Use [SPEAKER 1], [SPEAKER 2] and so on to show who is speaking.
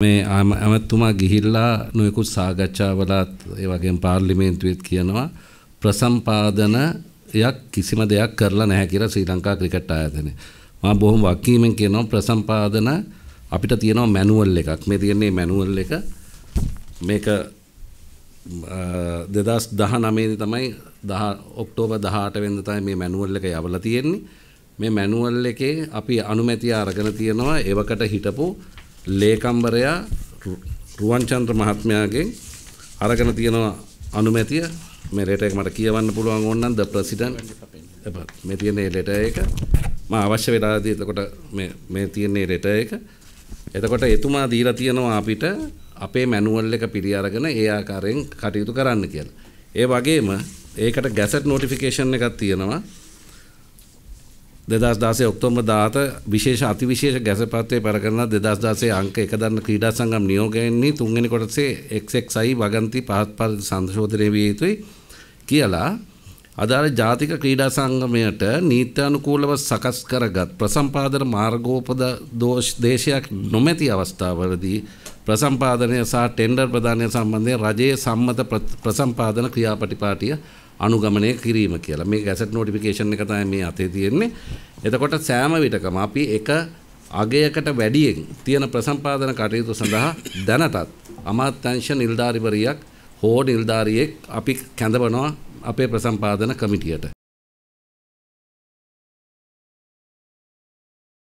[SPEAKER 1] මේ ඇමත්තුමා ගිහිල්ලා නොයකුත් සාගච්ඡාවලත් ඒ වගේ පාර්ලිමේන්තුවෙත් කියනවා ප්‍රසම්පාදනයක් කිසිම දෙයක් කරලා නැහැ කියලා ශ්‍රී ලංකා ක්‍රිකට් ආයතනය. මම බොහොම වකීමෙන් කියනවා ප්‍රසම්පාදන අපිට තියෙනවා මැනුවල් එකක්. මේ තියෙන්නේ මැනුවල් එක. මේක 2019 තමයි 10 ඔක්තෝබර් 18 වෙනිදා තමයි මේ මැනුවල් එක යවලා තියෙන්නේ. මේ මැනුවල් එකේ අපි අනුමැතිය අරගෙන තියෙනවා ඒවකට හිටපු ලේකම්වරයා රුවන්චන්ද්‍ර මහත්මයාගෙන් අරගෙන තියෙනවා අනුමැතිය මේ ලෙටර් එක මට කියවන්න පුළුවන් ඕනනම් ද ප්‍රෙසිඩන්ට් මේ තියෙන ලෙටර් එක මම අවශ්‍ය වෙලාදී එතකොට මේ මේ තියෙන ලෙටර් එක එතකොට එතුමා දීලා තියෙනවා අපිට අපේ මැනුවල් එක පිළි අරගෙන ඒ ආකාරයෙන් කටයුතු කරන්න කියලා. ඒ වගේම ඒකට ගැසට් නොටිෆිකේෂන් එකක් තියෙනවා. දෙදස් දාසේ ඔක්තෝම දාත විශේෂ අතිවිශේෂ ගැසපත්වය පරකරන දෙදස් දාසේ අංක එකදන්න ක්‍රීඩා සංගම් නියෝගයන්නේ තුන්ගනි කොටසේ එක්ෙක් සයි වගන්ති පහත් පල් සන්දශෝදනය විය යුතුයි කියලා අදාළ ජාතික ක්‍රීඩා සංගමයට නීත්‍යානුකූලව සකස් කරගත් ප්‍රසම්පාදන මාර්ගෝපද දෝෂ දේශයක් නොමැති අවස්ථාවලදී ප්‍රසම්පාදනය සහ ටෙන්ඩර් ප්‍රදානය සම්බන්ධයෙන් රජයේ සම්මත ප්‍රසම්පාදන ක්‍රියාපටිපාටිය අනුගමනය කිරීම කියලා මේ ගැසට් නෝටිෆිකේෂන් එක තමයි මේ අතේ තියෙන්නේ එතකොට සෑම විටකම අපි එක අගයකට වැඩියෙන් තියෙන ප්‍රසම්පාදන කටයුතු සඳහා දැනටත් අමාත්‍යංශ නිලධාරිවරියක්
[SPEAKER 2] හෝ නිලධාරියෙක් අපි කැඳවනවා අපේ ප්‍රසම්පාදන කමිටියට.